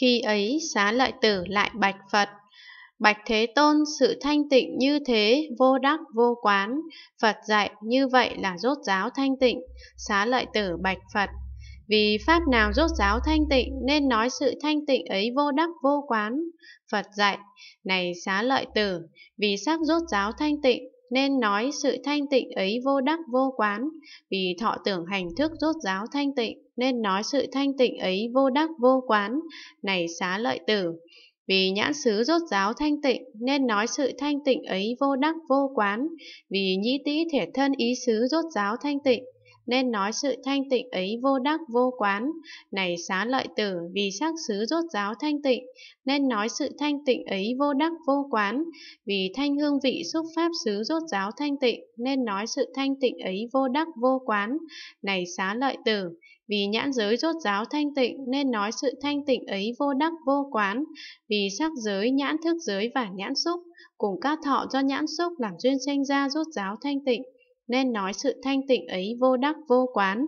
Khi ấy xá lợi tử lại bạch Phật Bạch Thế Tôn sự thanh tịnh như thế vô đắc vô quán Phật dạy như vậy là rốt giáo thanh tịnh Xá lợi tử bạch Phật Vì pháp nào rốt giáo thanh tịnh nên nói sự thanh tịnh ấy vô đắc vô quán Phật dạy Này xá lợi tử Vì sắc rốt giáo thanh tịnh nên nói sự thanh tịnh ấy vô đắc vô quán, vì thọ tưởng hành thức rốt giáo thanh tịnh, nên nói sự thanh tịnh ấy vô đắc vô quán, này xá lợi tử. Vì nhãn xứ rốt giáo thanh tịnh, nên nói sự thanh tịnh ấy vô đắc vô quán, vì nhĩ tĩ thể thân ý xứ rốt giáo thanh tịnh, nên nói sự thanh tịnh ấy vô đắc vô quán. Này xá lợi tử, vì sắc xứ rốt giáo thanh tịnh, nên nói sự thanh tịnh ấy vô đắc vô quán. Vì thanh hương vị xúc pháp xứ rốt giáo thanh tịnh, nên nói sự thanh tịnh ấy vô đắc vô quán. Này xá lợi tử, vì nhãn giới rốt giáo thanh tịnh nên nói sự thanh tịnh ấy vô đắc vô quán, vì sắc giới, nhãn thức giới và nhãn xúc, cùng các thọ do nhãn xúc làm duyên sinh ra rốt giáo thanh tịnh, nên nói sự thanh tịnh ấy vô đắc vô quán